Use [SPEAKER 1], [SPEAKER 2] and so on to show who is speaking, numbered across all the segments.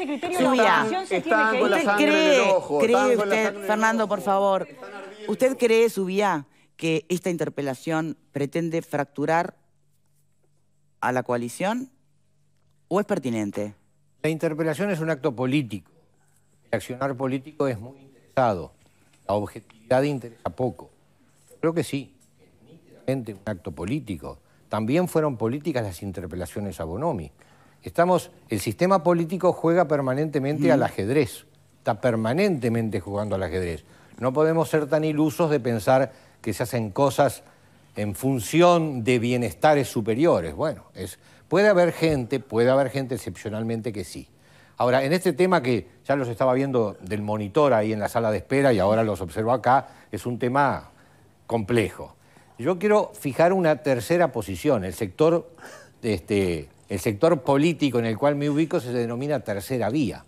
[SPEAKER 1] ¿Usted cree,
[SPEAKER 2] Fernando, por favor, usted cree, Subía, que esta interpelación pretende fracturar a la coalición o es pertinente? La interpelación
[SPEAKER 3] es un acto político. El accionar político es muy interesado. La objetividad interesa poco. Creo que sí, es un acto político. También fueron políticas las interpelaciones a Bonomi. Estamos, el sistema político juega permanentemente al mm. ajedrez, está permanentemente jugando al ajedrez. No podemos ser tan ilusos de pensar que se hacen cosas en función de bienestares superiores. Bueno, puede haber gente, puede haber gente excepcionalmente que sí. Ahora, en este tema que ya los estaba viendo del monitor ahí en la sala de espera y ahora los observo acá, es un tema complejo. Yo quiero fijar una tercera posición, el sector este, el sector político en el cual me ubico se denomina tercera vía.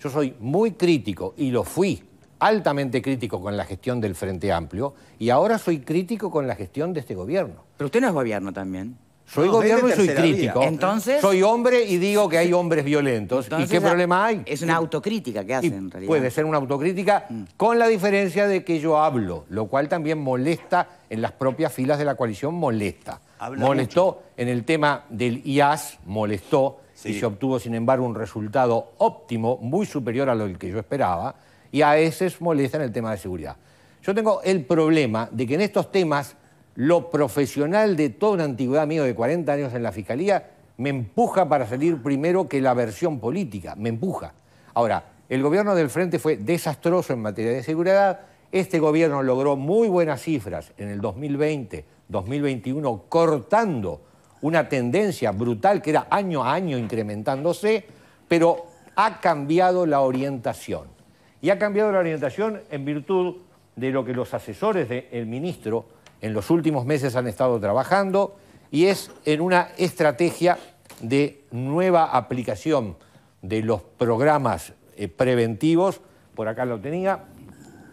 [SPEAKER 3] Yo soy muy crítico y lo fui altamente crítico con la gestión del Frente Amplio y ahora soy crítico con la gestión de este gobierno. Pero usted no es gobierno también. Soy gobierno y soy crítico. Entonces. Soy hombre y digo que hay hombres violentos. ¿Y qué problema hay? Es una autocrítica que hacen, en realidad. Puede ser una autocrítica mm. con la diferencia de que yo hablo, lo cual también molesta en las propias filas de la coalición, molesta
[SPEAKER 4] molestó
[SPEAKER 3] en el tema del IAS, molestó y se obtuvo, sin embargo, un resultado óptimo, muy superior a lo que yo esperaba, y a veces molesta en el tema de seguridad. Yo tengo el problema de que en estos temas lo profesional de toda una antigüedad mío de 40 años en la Fiscalía me empuja para salir primero que la versión política, me empuja. Ahora, el gobierno del Frente fue desastroso en materia de seguridad, este gobierno logró muy buenas cifras en el 2020 2021 cortando una tendencia brutal que era año a año incrementándose, pero ha cambiado la orientación. Y ha cambiado la orientación en virtud de lo que los asesores del ministro en los últimos meses han estado trabajando y es en una estrategia de nueva aplicación de los programas eh, preventivos, por acá lo tenía,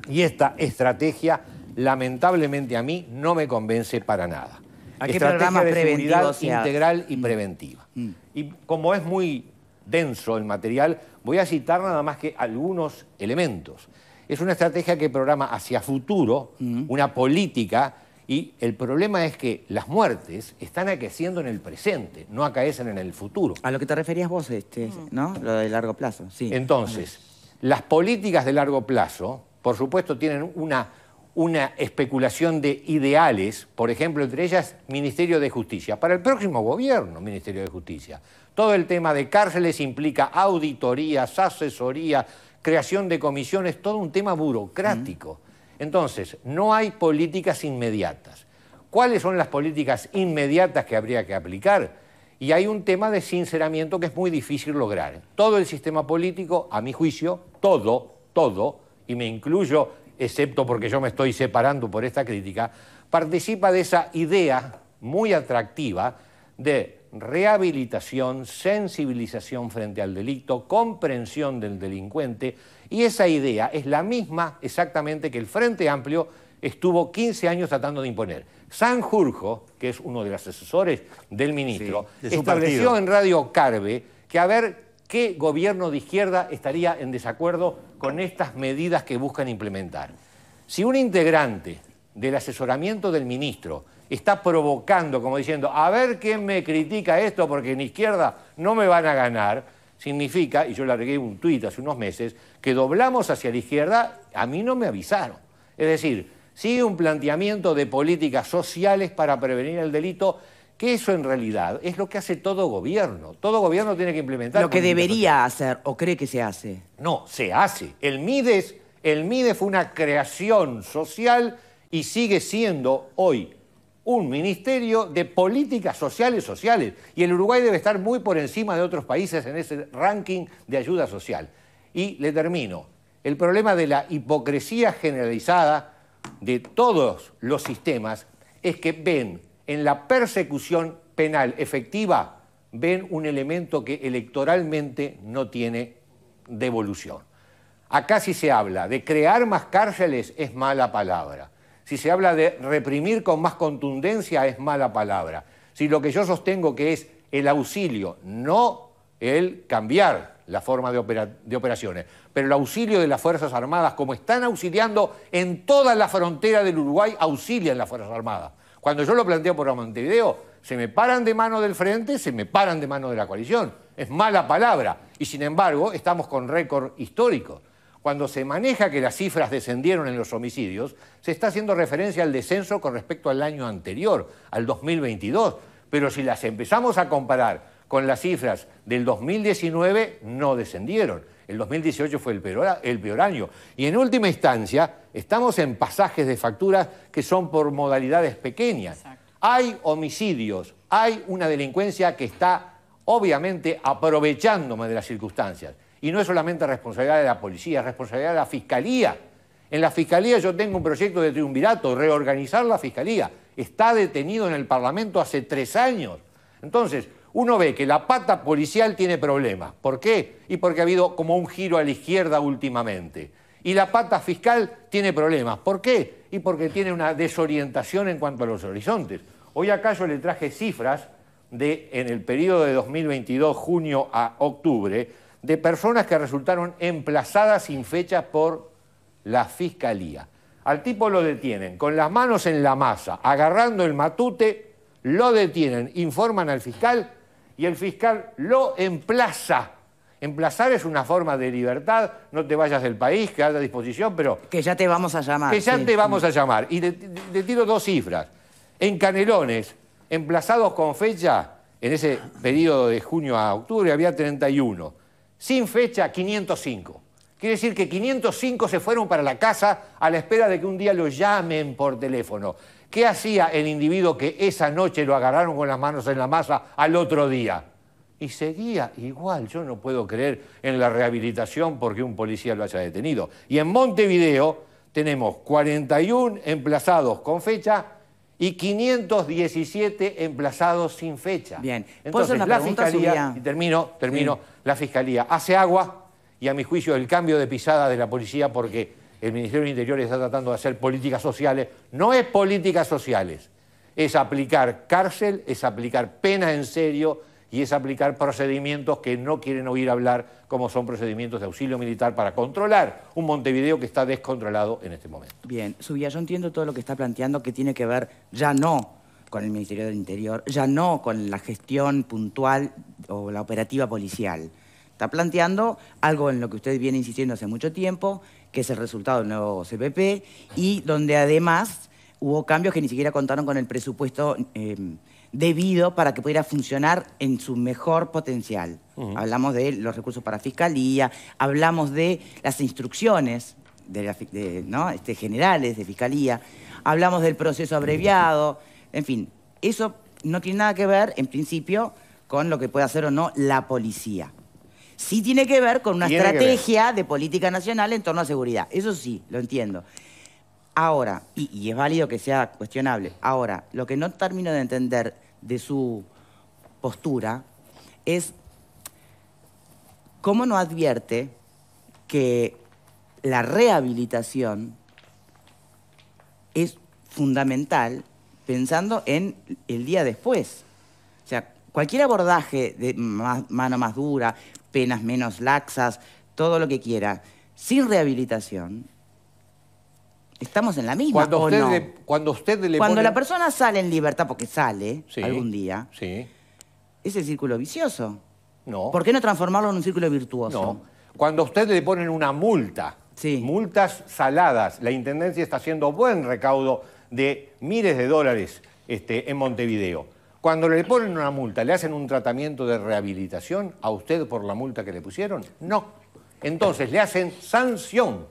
[SPEAKER 3] y esta estrategia lamentablemente a mí no me convence para nada.
[SPEAKER 2] Hay que Estrategia de seguridad
[SPEAKER 3] integral y mm. preventiva. Mm. Y como es muy denso el material, voy a citar nada más que algunos elementos. Es una estrategia que programa hacia futuro, mm. una política, y el problema es que las muertes están aqueciendo en el presente, no acaecen en el futuro. A lo que te referías vos, este, ¿no? Lo de largo plazo, sí. Entonces, las políticas de largo plazo, por supuesto, tienen una una especulación de ideales, por ejemplo, entre ellas Ministerio de Justicia. Para el próximo gobierno, Ministerio de Justicia. Todo el tema de cárceles implica auditorías, asesoría, creación de comisiones, todo un tema burocrático. Entonces, no hay políticas inmediatas. ¿Cuáles son las políticas inmediatas que habría que aplicar? Y hay un tema de sinceramiento que es muy difícil lograr. Todo el sistema político, a mi juicio, todo, todo, y me incluyo excepto porque yo me estoy separando por esta crítica, participa de esa idea muy atractiva de rehabilitación, sensibilización frente al delito, comprensión del delincuente, y esa idea es la misma exactamente que el Frente Amplio estuvo 15 años tratando de imponer. Sanjurjo, que es uno de los asesores del ministro, estableció en Radio Carve que haber ¿Qué gobierno de izquierda estaría en desacuerdo con estas medidas que buscan implementar? Si un integrante del asesoramiento del ministro está provocando, como diciendo, a ver quién me critica esto porque en izquierda no me van a ganar, significa, y yo le largué un tuit hace unos meses, que doblamos hacia la izquierda, a mí no me avisaron. Es decir, sigue un planteamiento de políticas sociales para prevenir el delito que eso en realidad es lo que hace todo gobierno. Todo gobierno tiene que implementar... Lo que debería
[SPEAKER 2] hacer o cree que se hace.
[SPEAKER 3] No, se hace. El MIDES, el fue una creación social y sigue siendo hoy un ministerio de políticas sociales sociales. Y el Uruguay debe estar muy por encima de otros países en ese ranking de ayuda social. Y le termino. El problema de la hipocresía generalizada de todos los sistemas es que ven en la persecución penal efectiva ven un elemento que electoralmente no tiene devolución. Acá si se habla de crear más cárceles es mala palabra. Si se habla de reprimir con más contundencia es mala palabra. Si lo que yo sostengo que es el auxilio, no el cambiar la forma de, de operaciones, pero el auxilio de las Fuerzas Armadas, como están auxiliando en toda la frontera del Uruguay, auxilian las Fuerzas Armadas cuando yo lo planteo por Montevideo, se me paran de mano del frente, se me paran de mano de la coalición. Es mala palabra. Y sin embargo, estamos con récord histórico. Cuando se maneja que las cifras descendieron en los homicidios, se está haciendo referencia al descenso con respecto al año anterior, al 2022. Pero si las empezamos a comparar con las cifras del 2019 no descendieron. El 2018 fue el peor, el peor año. Y en última instancia, estamos en pasajes de facturas que son por modalidades pequeñas. Hay homicidios, hay una delincuencia que está obviamente aprovechándome de las circunstancias. Y no es solamente responsabilidad de la policía, es responsabilidad de la fiscalía. En la fiscalía yo tengo un proyecto de triunvirato, reorganizar la fiscalía. Está detenido en el Parlamento hace tres años. Entonces, uno ve que la pata policial tiene problemas. ¿Por qué? Y porque ha habido como un giro a la izquierda últimamente. Y la pata fiscal tiene problemas. ¿Por qué? Y porque tiene una desorientación en cuanto a los horizontes. Hoy acá yo le traje cifras de, en el periodo de 2022, junio a octubre, de personas que resultaron emplazadas sin fecha por la fiscalía. Al tipo lo detienen con las manos en la masa, agarrando el matute, lo detienen, informan al fiscal y el fiscal lo emplaza. Emplazar es una forma de libertad, no te vayas del país, que a disposición, pero... Que
[SPEAKER 2] ya te vamos a llamar. Que ya te vamos
[SPEAKER 3] a llamar. Y te tiro dos cifras. En Canelones, emplazados con fecha, en ese periodo de junio a octubre había 31. Sin fecha, 505. Quiere decir que 505 se fueron para la casa a la espera de que un día lo llamen por teléfono. ¿Qué hacía el individuo que esa noche lo agarraron con las manos en la masa al otro día? Y seguía igual, yo no puedo creer en la rehabilitación porque un policía lo haya detenido. Y en Montevideo tenemos 41 emplazados con fecha y 517 emplazados sin fecha. Bien, entonces la fiscalía, y termino, termino, la fiscalía hace agua y a mi juicio el cambio de pisada de la policía porque el Ministerio del Interior está tratando de hacer políticas sociales. No es políticas sociales, es aplicar cárcel, es aplicar pena en serio y es aplicar procedimientos que no quieren oír hablar, como son procedimientos de auxilio militar para controlar un Montevideo que está descontrolado en este momento.
[SPEAKER 2] Bien, Subia, yo entiendo todo lo que está planteando que tiene que ver ya no con el Ministerio del Interior, ya no con la gestión puntual o la operativa policial. Está planteando algo en lo que usted viene insistiendo hace mucho tiempo, que es el resultado del nuevo CPP, y donde además hubo cambios que ni siquiera contaron con el presupuesto em, debido para que pudiera funcionar en su mejor potencial. Hablamos de los recursos para fiscalía, hablamos de las instrucciones de, este, generales de fiscalía, hablamos del proceso abreviado, en fin, eso no tiene nada que ver, en principio, con lo que puede hacer o no la policía sí tiene que ver con una estrategia de política nacional en torno a seguridad. Eso sí, lo entiendo. Ahora, y, es válido que sea cuestionable, ahora, lo que no termino de entender de su postura es cómo no advierte que la rehabilitación es fundamental pensando en el día después. O sea, cualquier abordaje de mano más dura, penas menos laxas, todo lo que quiera, sin rehabilitación, estamos en la misma. Cuando cuando la persona sale en libertad, porque sale algún día, es el círculo vicioso. No. ¿Por qué no transformarlo en un círculo virtuoso?
[SPEAKER 3] Cuando a usted le ponen una multa, multas saladas, la Intendencia está haciendo buen recaudo de miles de dólares este, en Montevideo cuando le ponen una multa, ¿le hacen un tratamiento de rehabilitación a usted por la multa que le pusieron? No. Entonces le hacen sanción.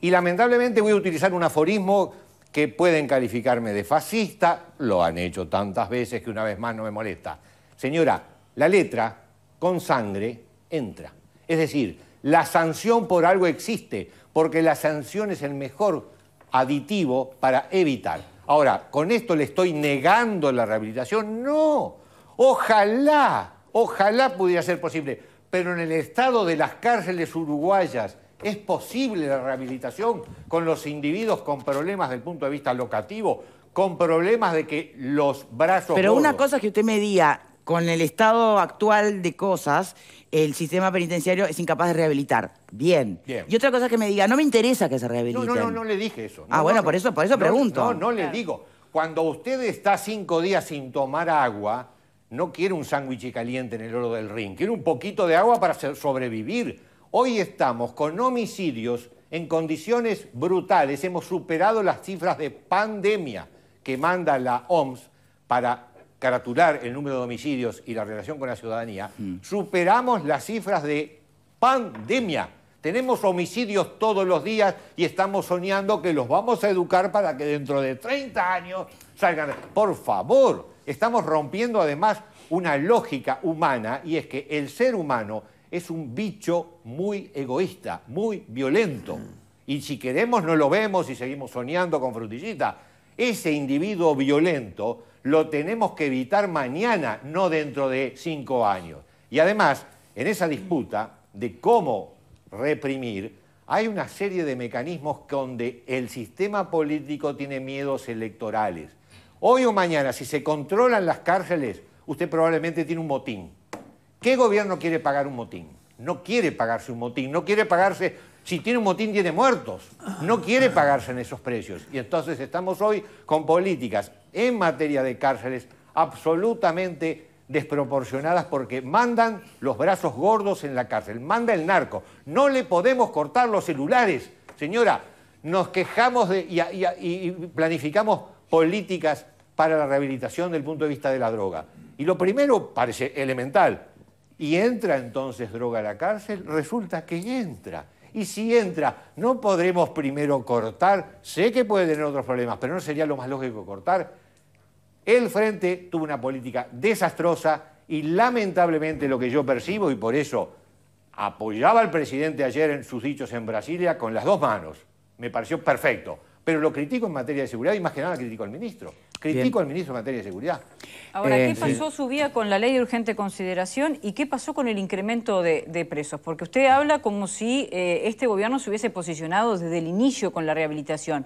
[SPEAKER 3] Y lamentablemente voy a utilizar un aforismo que pueden calificarme de fascista, lo han hecho tantas veces que una vez más no me molesta. Señora, la letra con sangre entra. Es decir, la sanción por algo existe, porque la sanción es el mejor aditivo para evitar. Ahora, ¿con esto le estoy negando la rehabilitación? No. Ojalá, ojalá pudiera ser posible. Pero en el estado de las cárceles uruguayas, ¿es posible la rehabilitación con los individuos con problemas del punto de vista locativo, con problemas de que los brazos... Pero una
[SPEAKER 2] cosa que usted me diga, con el estado actual de cosas, el sistema penitenciario es incapaz de rehabilitar. Bien. Y otra cosa que me diga, no me interesa que se rehabilite. No, no, no,
[SPEAKER 3] le dije eso. ah, bueno, por eso, por eso pregunto. No, no le digo. Cuando usted está cinco días sin tomar agua, no quiere un sándwich caliente en el oro del ring, quiere un poquito de agua para sobrevivir. Hoy estamos con homicidios en condiciones brutales. Hemos superado las cifras de pandemia que manda la OMS para caratular el número de homicidios y la relación con la ciudadanía, mm. superamos las cifras de pandemia. Tenemos homicidios todos los días y estamos soñando que los vamos a educar para que dentro de 30 años salgan. Por favor, estamos rompiendo además una lógica humana y es que el ser humano es un bicho muy egoísta, muy violento. Mm. Y si queremos no lo vemos y seguimos soñando con frutillita ese individuo violento lo tenemos que evitar mañana, no dentro de cinco años. Y además, en esa disputa de cómo reprimir, hay una serie de mecanismos donde el sistema político tiene miedos electorales. Hoy o mañana, si se controlan las cárceles, usted probablemente tiene un motín. ¿Qué gobierno quiere pagar un motín? No quiere pagarse un motín, no quiere pagarse si tiene un motín, tiene muertos. No quiere pagarse en esos precios. Y entonces estamos hoy con políticas en materia de cárceles absolutamente desproporcionadas porque mandan los brazos gordos en la cárcel, manda el narco. No le podemos cortar los celulares. Señora, nos quejamos de, y, planificamos políticas para la rehabilitación del punto de vista de la droga. Y lo primero parece elemental. Y entra entonces droga a la cárcel, resulta que entra. Y si entra, ¿no podremos primero cortar? Sé que puede tener otros problemas, pero ¿no sería lo más lógico cortar? El Frente tuvo una política desastrosa y lamentablemente lo que yo percibo, y por eso apoyaba al presidente ayer en sus dichos en Brasilia con las dos manos, me pareció perfecto, pero lo critico en materia de seguridad y más que nada critico al ministro. Critico al ministro en materia de seguridad.
[SPEAKER 1] Ahora, ¿qué eh, pasó su vía con la ley de urgente consideración y qué pasó con el incremento de, presos? Porque usted habla como si eh, este gobierno se hubiese posicionado desde el inicio con la rehabilitación.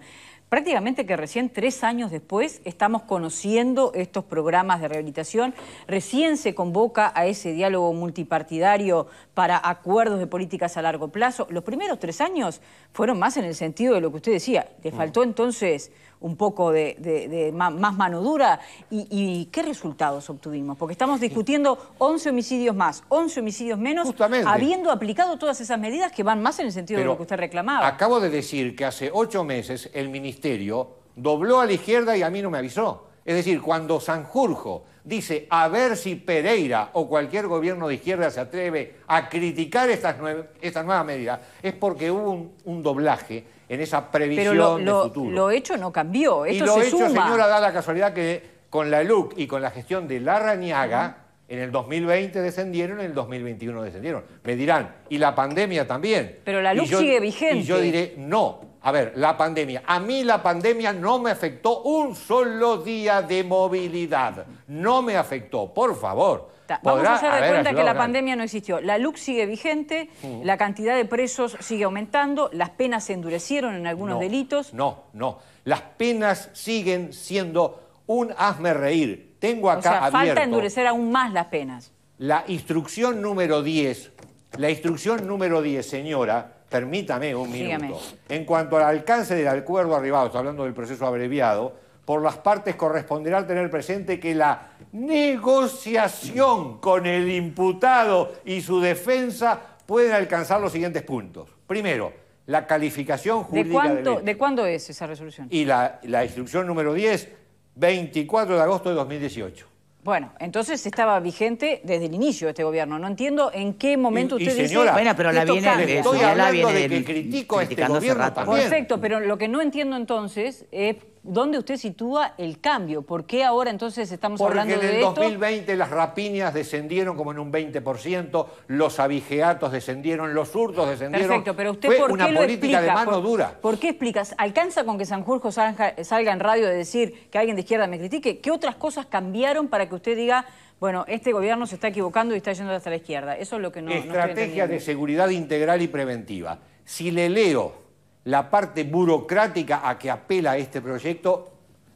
[SPEAKER 1] Prácticamente que recién tres años después estamos conociendo estos programas de rehabilitación, recién se convoca a ese diálogo multipartidario para acuerdos de políticas a largo plazo. Los primeros tres años fueron más en el sentido de lo que usted decía, le mm. faltó entonces un poco de, más mano dura. Y, qué resultados obtuvimos? Porque estamos discutiendo 11 homicidios más, 11 homicidios menos, habiendo aplicado todas esas medidas que van más en el sentido de lo que usted reclamaba.
[SPEAKER 3] Acabo de decir que hace ocho meses el Ministerio dobló a la izquierda y a mí no me avisó. Es decir, cuando Sanjurjo dice a ver si Pereira o cualquier gobierno de izquierda se atreve a criticar estas, nue estas nuevas medidas, es porque hubo un doblaje en esa previsión lo, de futuro. lo
[SPEAKER 1] hecho no cambió, y lo hecho, señora,
[SPEAKER 3] da la casualidad que con la LUC y con la gestión de la en el 2020 descendieron, en el 2021 descendieron. Me dirán, y la pandemia también.
[SPEAKER 1] Pero la LUC sigue vigente. Y yo diré,
[SPEAKER 3] no. A ver, la pandemia. A mí la pandemia no me afectó un solo día de movilidad. No me afectó, por favor. Vamos a hacer de cuenta que la pandemia
[SPEAKER 1] no existió. La LUC sigue vigente, mm. la cantidad de presos sigue aumentando, las penas se endurecieron en algunos delitos. No, no. Las penas siguen siendo un hazme reír. Tengo acá o sea, falta endurecer aún más las penas.
[SPEAKER 3] La instrucción número 10, la instrucción número 10, señora, permítame un minuto. En cuanto al alcance del acuerdo arribado, estoy hablando del proceso abreviado, por las partes corresponderá tener presente que la negociación con el imputado y su defensa pueden alcanzar los siguientes puntos. Primero, la calificación jurídica ¿De,
[SPEAKER 1] ¿De cuándo es esa resolución? Y
[SPEAKER 3] la, instrucción número 10, 24 de agosto de 2018.
[SPEAKER 1] Bueno, entonces estaba vigente desde el inicio de este gobierno. No entiendo en qué momento usted señora, Bueno, pero la viene... estoy hablando
[SPEAKER 3] de que critico este gobierno Perfecto,
[SPEAKER 1] pero lo que no entiendo entonces es dónde usted sitúa el cambio. ¿Por qué ahora entonces estamos hablando de esto? en el 2020 las
[SPEAKER 3] rapiñas descendieron como en un 20%, los abigeatos descendieron, los hurtos descendieron. Perfecto, pero usted ¿por qué una lo política de mano dura.
[SPEAKER 1] ¿Por qué explicas? ¿Alcanza con que Sanjurjo salga, en radio de decir que alguien de izquierda me critique? ¿Qué otras cosas cambiaron para que usted diga bueno, este gobierno se está equivocando y está yendo hasta la izquierda. Eso es lo que no... Estrategia de
[SPEAKER 3] seguridad integral y preventiva. Si le leo la parte burocrática a que apela este proyecto,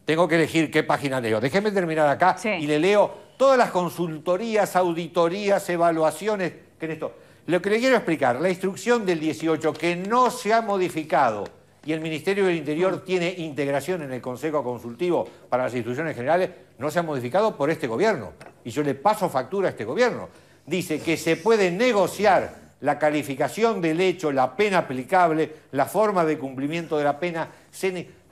[SPEAKER 3] tengo que elegir qué página leo. Déjeme terminar acá y le leo todas las consultorías, auditorías, evaluaciones que esto. Lo que le quiero explicar, la instrucción del 18 que no se ha modificado y el Ministerio del Interior mm. tiene integración en el Consejo Consultivo para las instituciones generales, no se ha modificado por este gobierno. Y yo le paso factura a este gobierno. Dice que se puede negociar la calificación del hecho, la pena aplicable, la forma de cumplimiento de la pena,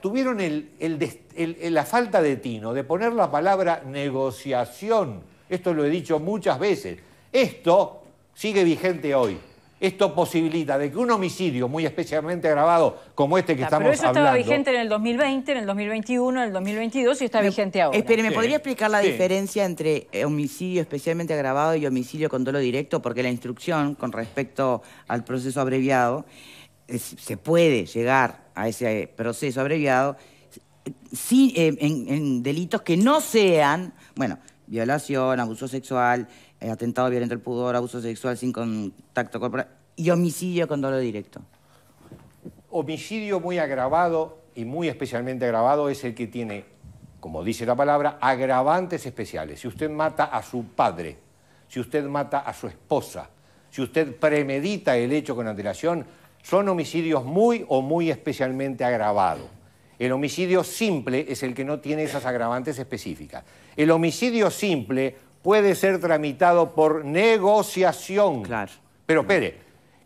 [SPEAKER 3] tuvieron la falta de tino de poner la palabra negociación. Esto lo he dicho muchas veces. Esto sigue vigente hoy. Esto posibilita de que un homicidio muy especialmente agravado como este que estamos hablando... Pero eso estaba vigente
[SPEAKER 1] en el 2020, en el 2021, en el 2022 y está vigente ahora. Espere, ¿me podría explicar la
[SPEAKER 2] diferencia entre eh, homicidio especialmente agravado y homicidio con dolo directo? Porque la instrucción con respecto al proceso abreviado, se puede llegar a ese proceso abreviado eh, en delitos que no sean, bueno, violación, abuso sexual, eh, atentado violento al pudor, abuso sexual sin contacto corporal y homicidio con dolor directo. Homicidio muy agravado y muy especialmente agravado
[SPEAKER 3] es el que tiene, como dice la palabra, agravantes especiales. Si usted mata a su padre, si usted mata a su esposa, si usted premedita el hecho con antelación, son homicidios muy o muy especialmente agravados. El homicidio simple es el que no tiene esas agravantes específicas. El homicidio simple puede ser tramitado por negociación. Claro. Pero espere,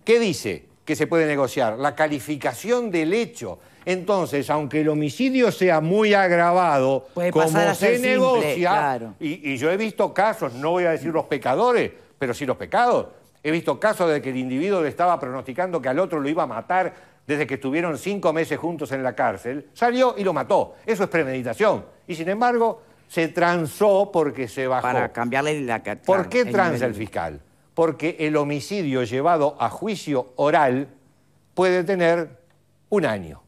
[SPEAKER 3] ¿qué dice que se puede negociar? La calificación del hecho. Entonces, aunque el homicidio sea muy agravado, como se negocia, y, y, yo he visto casos, no voy a decir los pecadores, pero sí los pecados. He visto casos de que el individuo le estaba pronosticando que al otro lo iba a matar desde que estuvieron cinco meses juntos en la cárcel, salió y lo mató. Eso es premeditación. Y sin embargo, se transó porque se bajó. Para cambiarle la ¿Por qué transa el fiscal? Porque el homicidio llevado a juicio oral puede tener un año.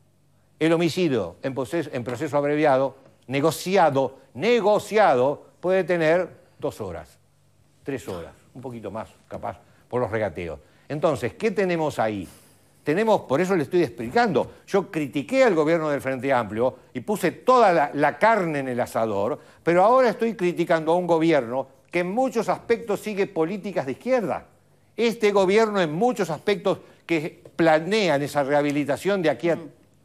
[SPEAKER 3] El homicidio en proceso, en proceso abreviado, negociado, negociado, puede tener dos horas, tres horas, un poquito más, capaz, por los regateos. Entonces, ¿qué tenemos ahí? tenemos, por eso le estoy explicando, yo critiqué al gobierno del Frente Amplio y puse toda la, carne en el asador, pero ahora estoy criticando a un gobierno que en muchos aspectos sigue políticas de izquierda. Este gobierno en muchos aspectos que planean esa rehabilitación de aquí a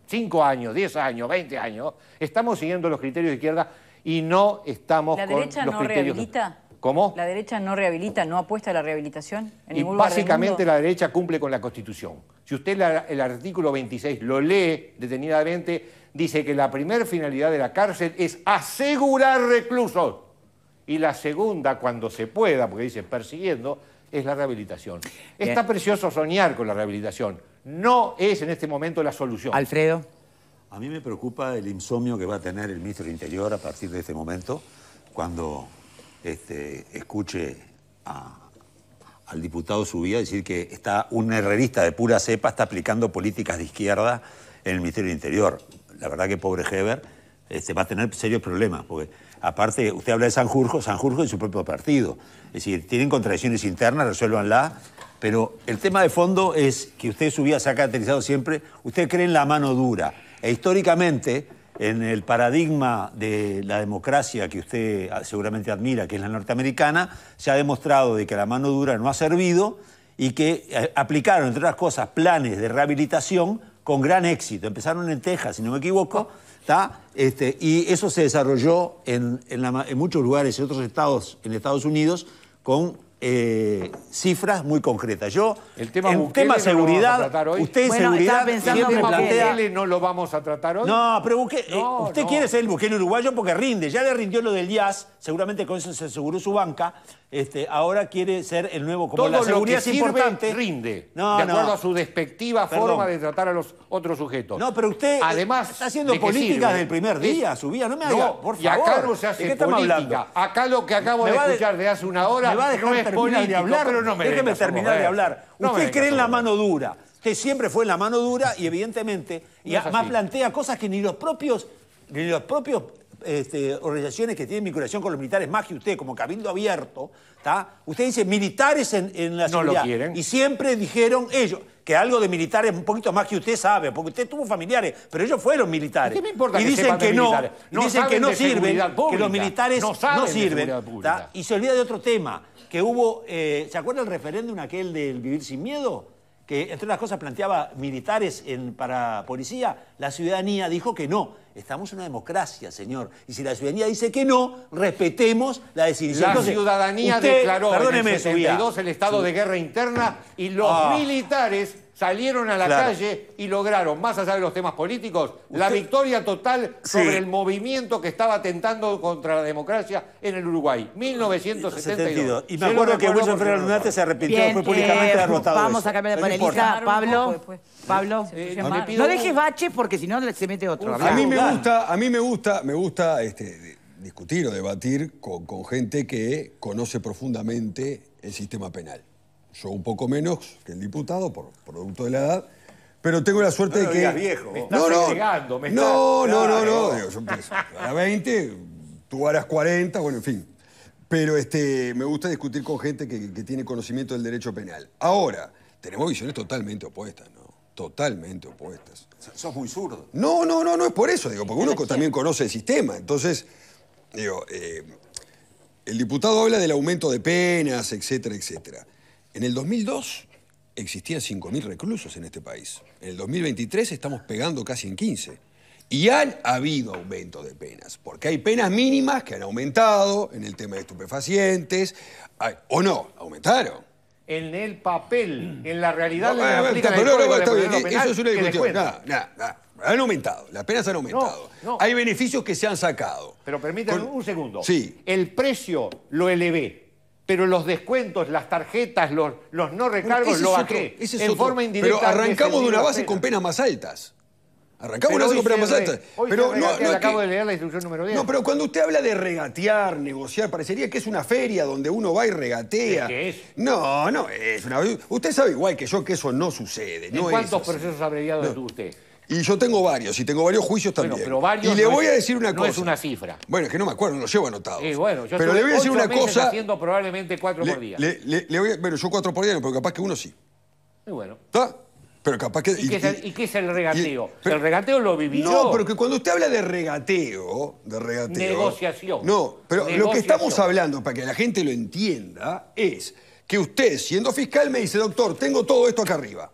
[SPEAKER 3] 5 años, 10 años, 20 años, estamos siguiendo los criterios de izquierda y no estamos ¿La derecha con los no Rehabilita? ¿Cómo?
[SPEAKER 1] ¿La derecha no rehabilita, no apuesta a la rehabilitación? y básicamente la
[SPEAKER 3] derecha cumple con la Constitución. Si usted el artículo 26 lo lee detenidamente, dice que la primera finalidad de la cárcel es asegurar reclusos y la segunda, cuando se pueda, porque dice persiguiendo, es la rehabilitación. Está precioso soñar con la rehabilitación.
[SPEAKER 5] No es en este momento la solución. Alfredo. A mí me preocupa el insomnio que va a tener el ministro del Interior a partir de este momento, cuando este, escuche a al diputado Subía decir que está un herrerista de pura cepa está aplicando políticas de izquierda en el Ministerio del Interior. La verdad que pobre Heber este, va a tener serios problemas, porque aparte usted habla de Sanjurjo, Sanjurjo y su propio partido. Es decir, tienen contradicciones internas, resuélvanla. Pero el tema de fondo es que usted Subía se ha caracterizado siempre, usted cree en la mano dura. E históricamente en el paradigma de la democracia que usted ah, seguramente admira, que es la norteamericana, se ha demostrado de que la mano dura no ha servido y que eh, aplicaron, entre otras cosas, planes de rehabilitación con gran éxito. Empezaron en Texas, si no me equivoco, este, y eso se desarrolló en, en muchos lugares, en otros estados, en Estados Unidos, con eh, cifras muy concretas. Yo, el tema tema seguridad, usted seguridad
[SPEAKER 3] no lo vamos a tratar hoy? No, pero
[SPEAKER 5] eh, usted quiere ser el Bukele uruguayo porque rinde. Ya le rindió lo del Díaz seguramente con eso se aseguró su banca. Este, ahora quiere ser el nuevo como Todo la seguridad lo que es sirve, importante. rinde, de acuerdo a su despectiva forma de tratar a los otros sujetos. No, pero usted está haciendo políticas política desde primer día, su vida, no me haga, por favor. Y acá no se hace política. Hablando? Acá lo que acabo de, escuchar de hace una hora me va a dejar no es de hablar, pero no me Déjeme terminar de hablar. usted cree en la mano dura. Usted siempre fue en la mano dura y evidentemente y además plantea cosas que ni los propios ni los propios este, organizaciones que tienen vinculación con los militares más que usted, como Cabildo Abierto, usted dice militares en, la ciudad Y siempre dijeron ellos que algo de militares un poquito más que usted sabe, porque usted tuvo familiares, pero ellos fueron militares. ¿Qué y dicen que no, dicen que no sirven, que los militares no, sirven. Y se olvida de otro tema, que hubo, eh, ¿se acuerda el referéndum aquel del vivir sin miedo? que entre las cosas planteaba militares para policía, la ciudadanía dijo que no. Estamos en una democracia, señor. Y si la ciudadanía dice que no, respetemos la decisión. La Entonces, ciudadanía declaró en el 72 el estado de guerra interna y los
[SPEAKER 3] militares salieron a la calle y lograron, más allá de los temas políticos, la victoria total sobre el movimiento que estaba atentando contra la democracia en el Uruguay. 1972.
[SPEAKER 5] Y
[SPEAKER 4] me acuerdo, que Wilson Fernández se arrepintió Bien, públicamente de Vamos a cambiar de panelista, Pablo.
[SPEAKER 2] Pablo, no, dejes baches porque si no se mete otro. a mí me gusta, a mí me
[SPEAKER 4] gusta, me gusta este, discutir o debatir con, gente que conoce profundamente el sistema penal. Yo un poco menos que el diputado por producto de la edad, pero tengo la suerte de que. Viejo. no, no, no, no, no, no, a 20, tú harás 40, bueno, en fin. Pero este, me gusta discutir con gente que, que tiene conocimiento del derecho penal. Ahora, tenemos visiones totalmente opuestas, ¿no? totalmente opuestas. Sos muy zurdo. No, no, no, no es por eso, digo, porque uno también conoce el sistema. Entonces, digo, eh, el diputado habla del aumento de penas, etcétera, etcétera. En el 2002 existían 5.000 reclusos en este país. En el 2023 estamos pegando casi en 15. Y han habido aumento de penas, porque hay penas mínimas que han aumentado en el tema de estupefacientes, o no, aumentaron en el papel, mm. en la realidad. eso es una discusión. Nada, nada, Han aumentado, las penas han aumentado. Hay beneficios que se han sacado. Pero permítanme un segundo. Sí. El precio lo elevé,
[SPEAKER 3] pero los descuentos, las tarjetas, los, los no recargos lo bajé. Otro, en forma indirecta. Pero arrancamos de una base
[SPEAKER 4] con penas más altas. Arrancamos pero una pasada. Hoy Pero no, acabo de
[SPEAKER 3] leer la instrucción número 10. No, pero
[SPEAKER 4] cuando usted habla de regatear, negociar, parecería que es una feria donde uno va y regatea. es? No, no, es una. Usted sabe igual que yo que eso no sucede. ¿Y cuántos procesos abreviados no. usted? Y yo tengo varios, y tengo varios juicios también. Bueno, pero varios y le voy a decir una cosa. No es una cifra. Bueno, es que no me acuerdo, lo llevo anotado. Sí, bueno, yo pero le voy a decir una cosa.
[SPEAKER 3] haciendo probablemente cuatro por día. Le,
[SPEAKER 4] le, bueno, yo cuatro por día, pero capaz que uno sí. Muy bueno. ¿Está? Pero capaz que... ¿Y, qué
[SPEAKER 3] es el, regateo?
[SPEAKER 4] el regateo lo viví No, pero que cuando usted habla de regateo, de Negociación.
[SPEAKER 3] No, pero lo que
[SPEAKER 4] estamos hablando, para que la gente lo entienda, es que usted, siendo fiscal, me dice, doctor, tengo todo esto acá arriba.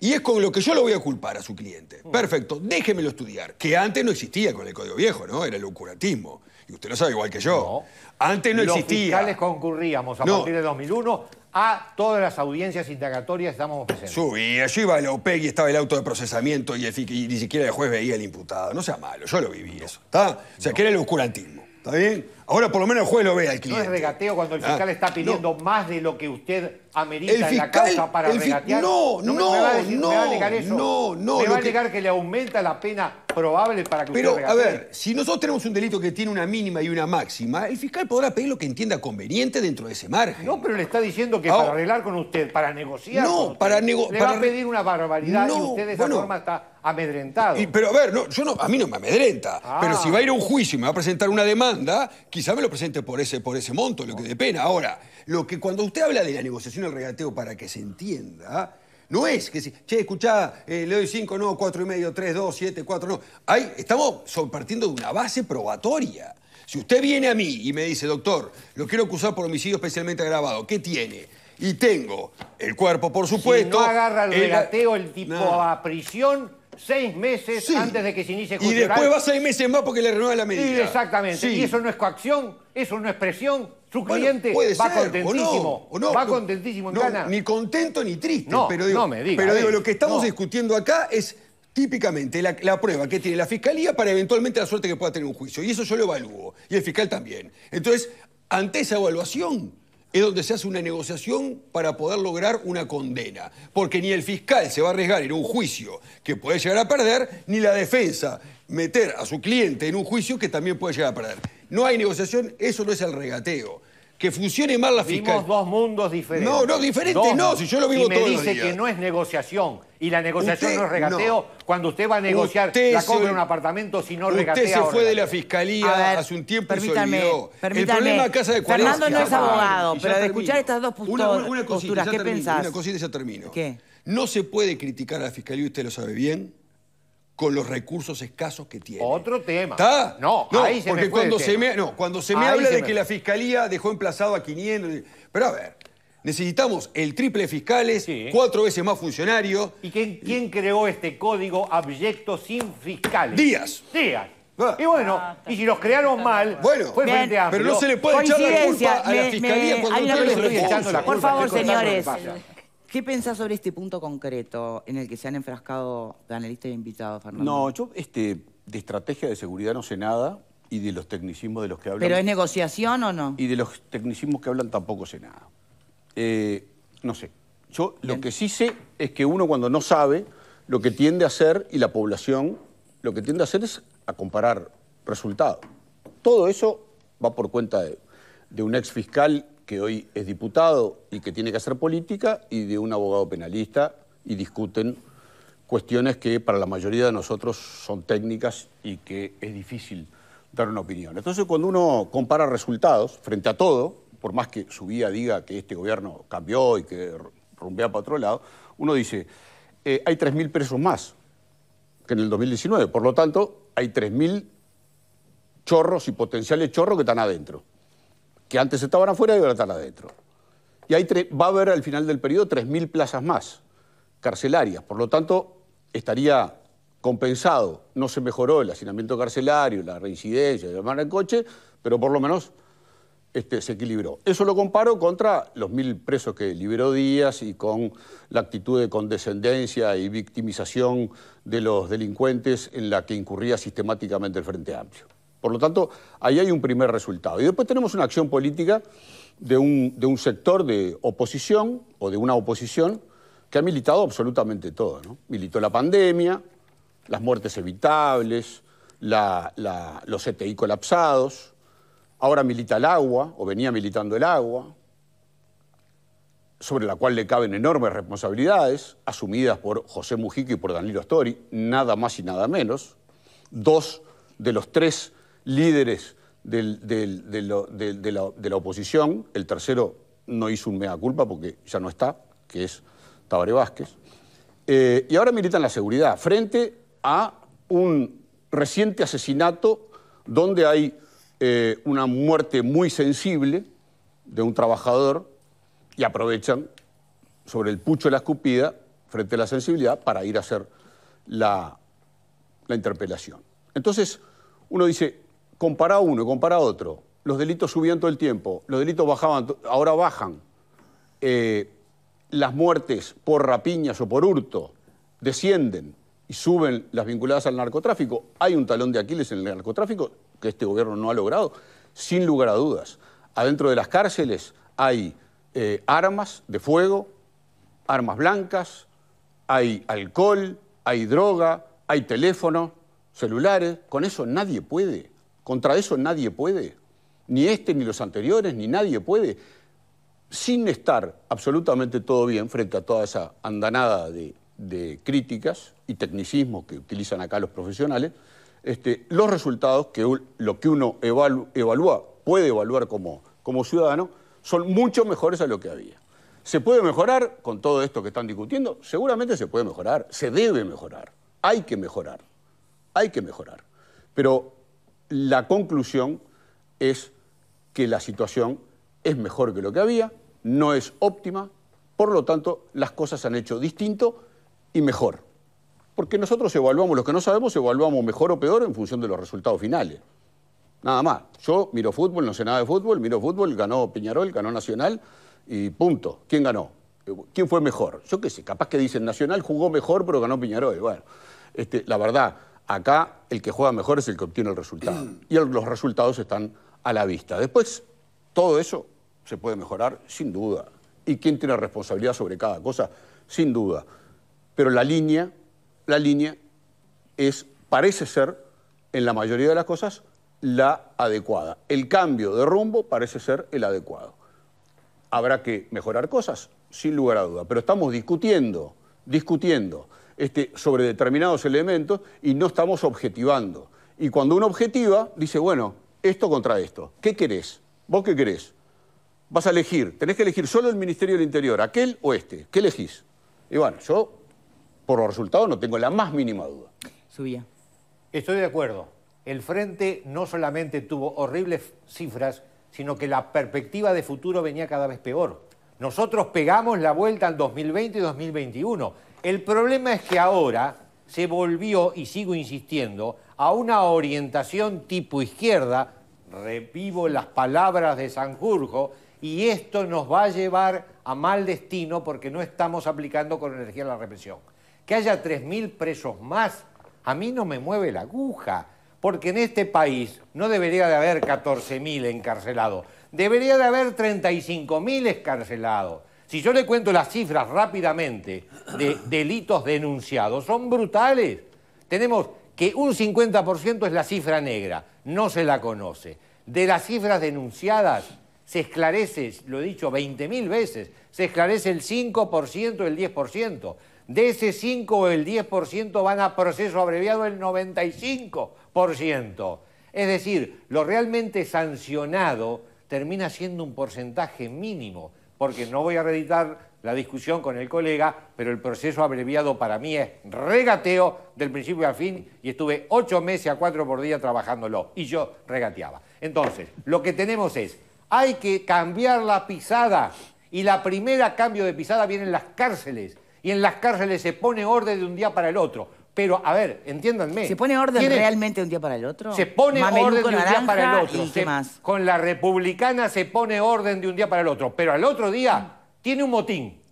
[SPEAKER 4] Y es con lo que yo lo voy a culpar a su cliente. Mm. Perfecto, déjemelo estudiar, que antes no existía con el Código Viejo, ¿no? Era el curatismo y usted lo sabe igual que yo. Antes no existía. Los fiscales
[SPEAKER 3] concurríamos a partir de 2001 a todas las audiencias indagatorias estábamos presentes.
[SPEAKER 4] Subía, yo iba a OPEC y estaba el auto de procesamiento y, ni siquiera el juez veía al imputado. No sea malo, yo lo viví eso. ¿Está? O sea, que era el oscurantismo. ¿Está bien? Ahora por lo menos el juez lo ve al cliente. No es regateo
[SPEAKER 3] cuando el ah, fiscal está pidiendo más de lo que usted amerita en la causa para regatear. No, no, no, no, eso. No, no. Me va a negar que... le aumenta la pena probable para que Pero, usted regatee. a ver,
[SPEAKER 4] si nosotros tenemos un delito que tiene una mínima y una máxima, el fiscal podrá pedir lo que entienda conveniente dentro de ese margen. No, pero le está diciendo que para arreglar con usted, para negociar No, para negociar. Le va a pedir
[SPEAKER 3] una barbaridad y usted de esa forma está amedrentado. pero a
[SPEAKER 4] ver, a mí no me amedrenta. Pero ah. si va a ir a un juicio y me va a presentar una demanda, quizá me lo presente por ese, por ese monto, lo que de pena. Ahora, lo que cuando usted habla de la negociación del regateo para que se entienda, no es que si, che, escuchá, eh, le doy 5, no, cuatro y medio, tres, dos, siete, cuatro, no. Ahí estamos partiendo de una base probatoria. Si usted viene a mí y me dice, doctor, lo quiero acusar por homicidio especialmente agravado, ¿qué tiene? Y tengo el cuerpo, por supuesto. no agarra el, regateo, el tipo a
[SPEAKER 3] prisión
[SPEAKER 4] seis meses
[SPEAKER 3] antes de que se inicie el juicio Y después va
[SPEAKER 4] seis meses más porque
[SPEAKER 3] le renueva la medida. Sí, exactamente. Y eso no es coacción, eso no es presión. Su cliente va contentísimo. va contentísimo en
[SPEAKER 4] Ni contento ni triste. No, pero digo, Pero lo que estamos discutiendo acá es típicamente la, la, prueba que tiene la fiscalía para eventualmente la suerte que pueda tener un juicio. Y eso yo lo evalúo. Y el fiscal también. Entonces, ante esa evaluación es donde se hace una negociación para poder lograr una condena. Porque ni el fiscal se va a arriesgar en un juicio que puede llegar a perder, ni la defensa meter a su cliente en un juicio que también puede llegar a perder. No hay negociación, eso no es el regateo que funcione mal la fiscalía. Vimos dos mundos diferentes. No, no, diferentes no, si yo lo vivo y me dice que no es negociación
[SPEAKER 3] y la negociación no es regateo cuando usted va a negociar usted la compra de un apartamento si no usted Usted se fue de la fiscalía hace un tiempo y se olvidó. Permítame. El problema casa de Fernando no es abogado,
[SPEAKER 4] pero de escuchar estas dos una, una, cosita, posturas, ¿qué pensás? Una cosita ya termino. ¿Qué? No se puede criticar a la fiscalía, usted lo sabe bien con los recursos escasos que tiene. Otro tema. ¿Está? No, ahí se porque cuando, se Me, no, cuando se me habla de que la fiscalía dejó emplazado a 500. Pero a ver, necesitamos el triple de fiscales, cuatro veces más funcionarios. ¿Y quién, creó este código abyecto sin fiscales? Díaz. Díaz. Ah. Y
[SPEAKER 3] bueno, ah, y si los crearon mal, bueno, Pero no se le puede echar la culpa a la
[SPEAKER 2] fiscalía Por favor, señores. ¿Qué pensás sobre este punto concreto en el que se han enfrascado panelistas e invitados, Fernando? No,
[SPEAKER 6] yo este, de estrategia de seguridad no sé nada y de los tecnicismos de los que hablan... ¿Pero es
[SPEAKER 2] negociación o no?
[SPEAKER 6] Y de los tecnicismos que hablan tampoco sé nada. Eh, no sé. Yo lo que sí sé es que uno cuando no sabe, lo que tiende a hacer, y la población, lo que tiende a hacer es a comparar resultados. Todo eso va por cuenta de, de un ex fiscal que hoy es diputado y que tiene que hacer política, y de un abogado penalista, y discuten cuestiones que para la mayoría de nosotros son técnicas y que es difícil dar una opinión. Entonces, cuando uno compara resultados frente a todo, por más que su vida diga que este gobierno cambió y que rumbea para otro lado, uno dice, eh, hay 3.000 presos más que en el 2019, por lo tanto, hay 3.000 chorros y potenciales chorros que están adentro que antes estaban afuera y ahora están adentro. Y ahí va a haber al final del periodo 3.000 plazas más carcelarias. Por lo tanto, estaría compensado. No se mejoró el hacinamiento carcelario, la reincidencia, llamar en coche, pero por lo menos este, se equilibró. Eso lo comparo contra los mil presos que liberó Díaz y con la actitud de condescendencia y victimización de los delincuentes en la que incurría sistemáticamente el Frente Amplio. Por lo tanto, ahí hay un primer resultado. Y después tenemos una acción política de un, sector de oposición o de una oposición que ha militado absolutamente todo. Militó la pandemia, las muertes evitables, los ETI colapsados, ahora milita el agua, o venía militando el agua, sobre la cual le caben enormes responsabilidades, asumidas por José Mujica y por Danilo Astori, nada más y nada menos. Dos de los tres líderes de la oposición. El tercero no hizo un mea culpa porque ya no está, que es Tabaré Vázquez. Eh, y ahora militan la seguridad frente a un reciente asesinato donde hay eh, una muerte muy sensible de un trabajador y aprovechan sobre el pucho de la escupida frente a la sensibilidad para ir a hacer la interpelación. Entonces, uno dice, compara uno y compara otro, los delitos subían todo el tiempo, los delitos bajaban, ahora bajan. Eh, las muertes por rapiñas o por hurto descienden y suben las vinculadas al narcotráfico. Hay un talón de Aquiles en el narcotráfico que este gobierno no ha logrado, sin lugar a dudas. Adentro de las cárceles hay eh, armas de fuego, armas blancas, hay alcohol, hay droga, hay teléfono, celulares. Con eso nadie puede. Contra eso nadie puede. Ni este, ni los anteriores, ni nadie puede. Sin estar absolutamente todo bien frente a toda esa andanada de, críticas y tecnicismos que utilizan acá los profesionales, este, los resultados que lo que uno evalúa, puede evaluar como, como ciudadano, son mucho mejores a lo que había. ¿Se puede mejorar con todo esto que están discutiendo? Seguramente se puede mejorar, se debe mejorar, hay que mejorar, hay que mejorar. Pero la conclusión es que la situación es mejor que lo que había, no es óptima, por lo tanto las cosas se han hecho distinto y mejor. Porque nosotros evaluamos, los que no sabemos, evaluamos mejor o peor en función de los resultados finales. Nada más. Yo miro fútbol, no sé nada de fútbol, miro fútbol, ganó Piñarol, ganó Nacional y punto. ¿Quién ganó? ¿Quién fue mejor? Yo qué sé, capaz que dicen Nacional jugó mejor pero ganó Piñarol, Bueno, este, la verdad, Acá el que juega mejor es el que obtiene el resultado. Mm. Y los resultados están a la vista. Después, todo eso se puede mejorar, sin duda. ¿Y quién tiene responsabilidad sobre cada cosa? Sin duda. Pero la línea, la línea es, parece ser, en la mayoría de las cosas, la adecuada. El cambio de rumbo parece ser el adecuado. Habrá que mejorar cosas, sin lugar a duda. Pero estamos discutiendo, discutiendo este, sobre determinados elementos y no estamos objetivando. Y cuando uno objetiva, dice, bueno, esto contra esto. ¿Qué querés? ¿Vos qué querés? Vas a elegir, tenés que elegir solo el Ministerio del Interior, aquel o este. ¿Qué elegís? Y bueno, yo por los resultados no tengo la más mínima duda.
[SPEAKER 3] Subía. Estoy de acuerdo. El Frente no solamente tuvo horribles cifras, sino que la perspectiva de futuro venía cada vez peor. Nosotros pegamos la vuelta al 2020 y 2021. El problema es que ahora se volvió, y sigo insistiendo, a una orientación tipo izquierda, revivo las palabras de Sanjurjo, y esto nos va a llevar a mal destino porque no estamos aplicando con energía la represión. Que haya 3.000 presos más, a mí no me mueve la aguja, porque en este país no debería de haber 14.000 encarcelados, debería de haber 35.000 encarcelados. Si yo le cuento las cifras rápidamente de delitos denunciados, son brutales. Tenemos que un 50% es la cifra negra, no se la conoce. De las cifras denunciadas, se esclarece, lo he dicho 20.000 veces, se esclarece el 5% o el 10%. De ese 5 o el 10% van a proceso abreviado el 95%. Es decir, lo realmente sancionado termina siendo un porcentaje mínimo porque no voy a reeditar la discusión con el colega, pero el proceso abreviado para mí es regateo del principio al fin y estuve ocho meses a cuatro por día trabajándolo y yo regateaba. Entonces, lo que tenemos es, hay que cambiar la pisada y la primera cambio de pisada viene en las cárceles y en las cárceles se pone orden de un día para el otro.
[SPEAKER 2] Pero, a ver, entiéndanme. ¿Se pone orden realmente de un día para el otro? Se pone orden de un día para el otro.
[SPEAKER 3] Con la republicana se pone orden de un día para el otro. Pero al otro día tiene un motín.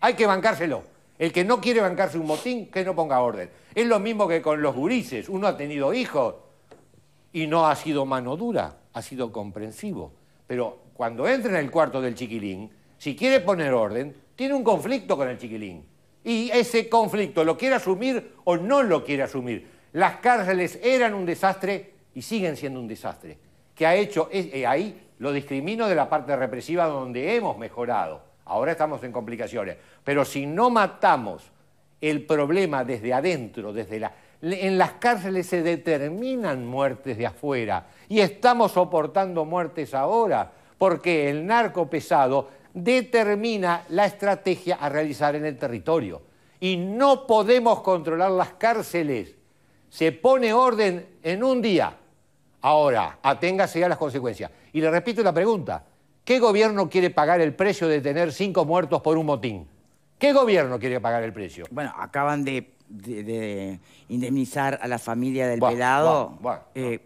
[SPEAKER 3] Hay que bancárselo. El que no quiere bancarse un motín, que no ponga orden. Es lo mismo que con los gurises. Uno ha tenido hijos y no ha sido mano dura, ha sido comprensivo. Pero cuando entra en el cuarto del chiquilín, si quiere poner orden, tiene un conflicto con el chiquilín y ese conflicto lo quiere asumir o no lo quiere asumir. Las cárceles eran un desastre y siguen siendo un desastre, que ha hecho, eh, ahí lo discrimino de la parte represiva donde hemos mejorado, ahora estamos en complicaciones, pero si no matamos el problema desde adentro, desde la... En las cárceles se determinan muertes de afuera y estamos soportando muertes ahora porque el narco pesado determina la estrategia a realizar en el territorio. Y no podemos controlar las cárceles. Se pone orden en un día. Ahora, aténgase a las consecuencias. Y le repito la pregunta. ¿Qué gobierno quiere pagar el
[SPEAKER 2] precio de tener cinco muertos por un motín? ¿Qué gobierno quiere pagar el precio? Bueno, acaban de, indemnizar a la familia del velado eh,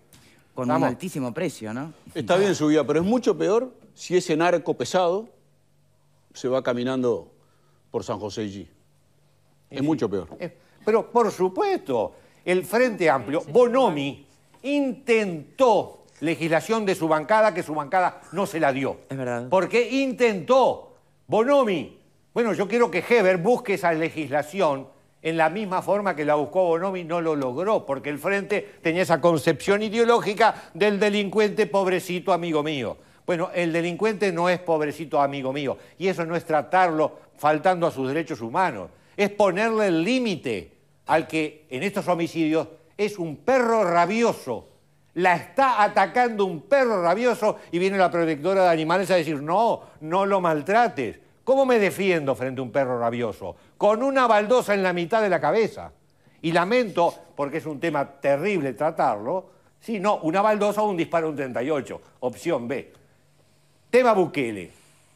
[SPEAKER 2] con un altísimo precio, ¿no? Está bien su vida, pero es mucho peor si ese narco pesado
[SPEAKER 6] se va caminando por San José allí. Es mucho peor. Pero por supuesto, el Frente Amplio, Bonomi, intentó
[SPEAKER 3] legislación de su bancada que su bancada no se la dio. Es verdad. Porque intentó Bonomi. Bueno, yo quiero que Heber busque esa legislación en la misma forma que la buscó Bonomi, no lo logró, porque el Frente tenía esa concepción ideológica del delincuente pobrecito amigo mío. Bueno, el delincuente no es pobrecito amigo mío, y eso no es tratarlo faltando a sus derechos humanos, es ponerle el límite al que en estos homicidios es un perro rabioso. La está atacando un perro rabioso y viene la protectora de animales a decir, no, no lo maltrates. ¿Cómo me defiendo frente a un perro rabioso? Con una baldosa en la mitad de la cabeza. Y lamento, porque es un tema terrible tratarlo, si no, una baldosa o un disparo un 38, opción B. Tema Bukele.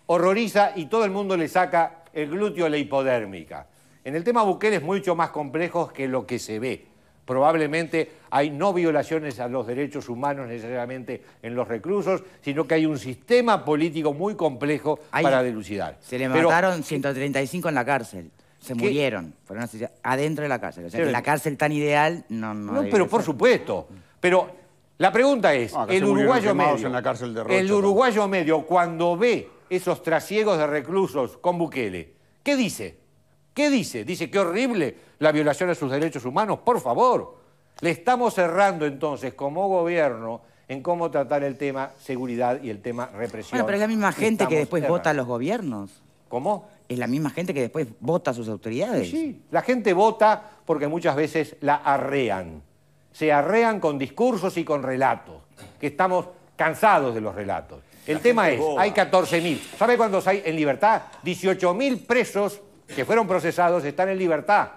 [SPEAKER 3] Horroriza y todo el mundo le saca el glúteo a la hipodérmica. En el tema Bukele es mucho más complejo que lo que se ve. Probablemente hay no violaciones a los derechos humanos necesariamente en los reclusos, sino que hay un sistema político muy complejo para
[SPEAKER 2] delucidar. Se le mataron 135 eh, en la cárcel se murieron, fueron adentro de la cárcel. O sea, que la cárcel tan ideal no... No, no pero
[SPEAKER 3] por supuesto. Pero la pregunta es, ah, el uruguayo medio, el
[SPEAKER 2] uruguayo medio cuando ve esos
[SPEAKER 3] trasiegos de reclusos con Bukele, ¿qué dice? ¿Qué dice? Dice que horrible la violación de sus derechos humanos, por favor. Le estamos cerrando entonces como gobierno en cómo tratar el tema seguridad y el tema represión. Bueno, pero es la misma gente que después vota a los
[SPEAKER 2] gobiernos. ¿Cómo? Es la misma gente que después vota a sus autoridades. sí. la gente
[SPEAKER 3] vota porque muchas veces la arrean se arrean con discursos y con relatos, que estamos cansados de los relatos. El tema es, hay 14.000. ¿Sabe cuántos hay en libertad? 18.000 presos que fueron procesados están en libertad.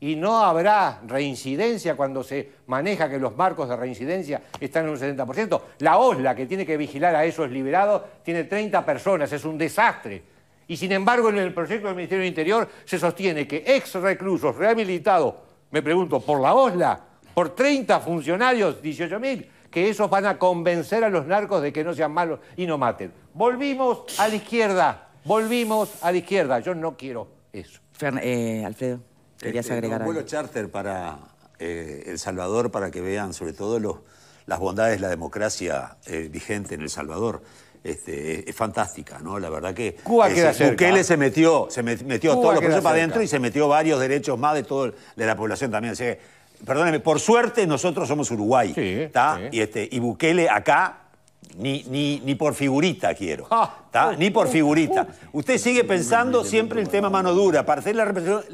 [SPEAKER 3] Y no habrá reincidencia cuando se maneja que los marcos de reincidencia están en un 70%. La OSLA, que tiene que vigilar a esos liberados, tiene 30 personas. Es un desastre. Y sin embargo, en el proyecto del Ministerio del Interior se sostiene que ex reclusos rehabilitados, me pregunto, por la OSLA, por 30 funcionarios, 18.000, que esos van a convencer a los narcos de que no sean malos y no maten. Volvimos a la izquierda, volvimos a la izquierda. Yo no quiero eso. Eh, Alfredo,
[SPEAKER 5] querías este, agregar algo. Un vuelo charter para eh, El Salvador para que vean sobre todo los, las bondades de la democracia eh, vigente en El Salvador. Este, es fantástica, ¿no? La verdad que Cuba queda Bukele se metió, se metió todos los procesos para adentro y se metió varios derechos más de todo de la población también. O perdóneme, por suerte nosotros somos Uruguay. ¿está? Y, este, y Bukele acá ni, ni, ni, por figurita quiero. Ah. Ni por figurita. Usted sigue pensando siempre el tema mano dura. Para hacer la represión,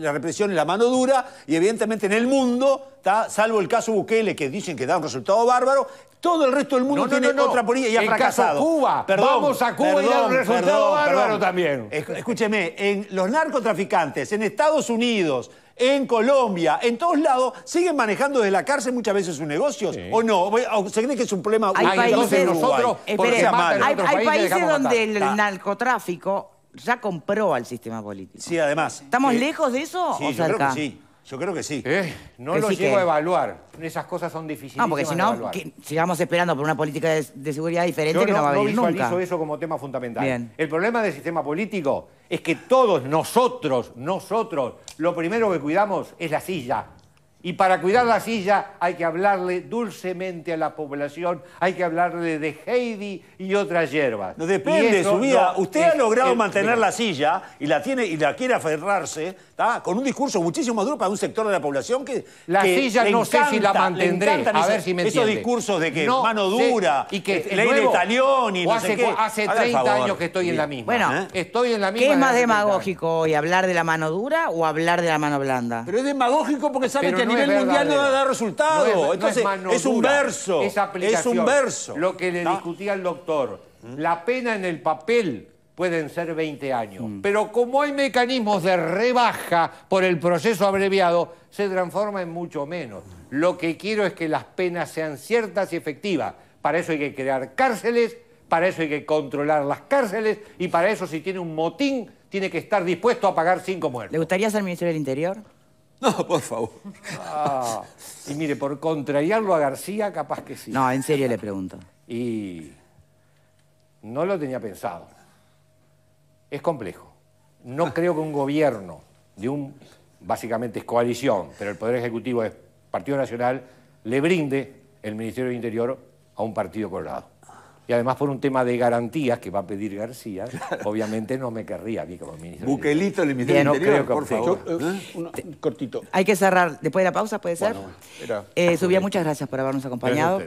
[SPEAKER 5] la en la mano dura y evidentemente en el mundo, salvo el caso Bukele que dicen que da un resultado bárbaro, todo el resto del mundo tiene otra política y ha fracasado. Caso Cuba. Perdón, Vamos a Cuba y da un resultado bárbaro también. Escúcheme, en los narcotraficantes en Estados Unidos, en Colombia, en todos lados, siguen manejando desde la cárcel muchas veces sus negocios, ¿o no? ¿O ¿Se cree que es un problema? Hay países, nosotros, hay, países donde el
[SPEAKER 2] narcotráfico ya compró al sistema político. Sí, además. ¿Estamos eh, lejos de eso sí, Yo creo que sí. Yo creo que sí. ¿Eh? No lo llego a evaluar. Esas cosas
[SPEAKER 3] son difíciles. No, porque si no,
[SPEAKER 2] sigamos esperando por una política de, seguridad diferente que no, va a venir eso como tema fundamental.
[SPEAKER 3] El problema del sistema político es que todos nosotros, nosotros, lo primero que cuidamos es la silla. Y para cuidar la silla hay que hablarle dulcemente a la población, hay que hablarle de Heidi y otras hierbas. No depende de su vida. Usted ha logrado mantener la
[SPEAKER 5] silla y la tiene y la quiere aferrarse con un discurso muchísimo más duro para un sector de la población que. La silla no sé si la mantendré. A ver si me Esos discursos de
[SPEAKER 3] que mano dura, y que ley de talión y no hace, Hace 30 años que estoy en la misma.
[SPEAKER 2] Bueno, estoy en la misma. ¿Qué es más demagógico hoy, hablar de la mano dura o hablar de la mano blanda? Pero
[SPEAKER 5] es demagógico porque sabe que a nivel mundial no va a dar resultado. es, Entonces, es, un verso. Es, es un verso.
[SPEAKER 3] Lo que le discutía al doctor. La pena en el papel pueden ser 20 años. Mm. Pero como hay mecanismos de rebaja por el proceso abreviado, se transforma en mucho menos. Lo que quiero es que las penas sean ciertas y efectivas. Para eso hay que crear cárceles, para eso hay que controlar las cárceles y para eso si tiene un motín tiene que estar dispuesto a pagar cinco muertos. ¿Le gustaría ser ministro del Interior? No, por favor. Ah, y mire, por contrariarlo a García, capaz que sí. No,
[SPEAKER 2] en serio le pregunto. Y
[SPEAKER 3] no lo tenía pensado. Es complejo. No creo que un gobierno de un, básicamente es coalición, pero el Poder Ejecutivo es Partido Nacional, le brinde el Ministerio del Interior a un partido colorado. Y además por un tema de garantías que va a pedir García,
[SPEAKER 2] obviamente no me querría aquí como ministro.
[SPEAKER 6] Buquelito, el Ministerio del Interior, por favor. Eh, cortito.
[SPEAKER 2] Hay que cerrar. Después de la pausa, ¿puede ser? Eh, Subía, muchas gracias por habernos acompañado.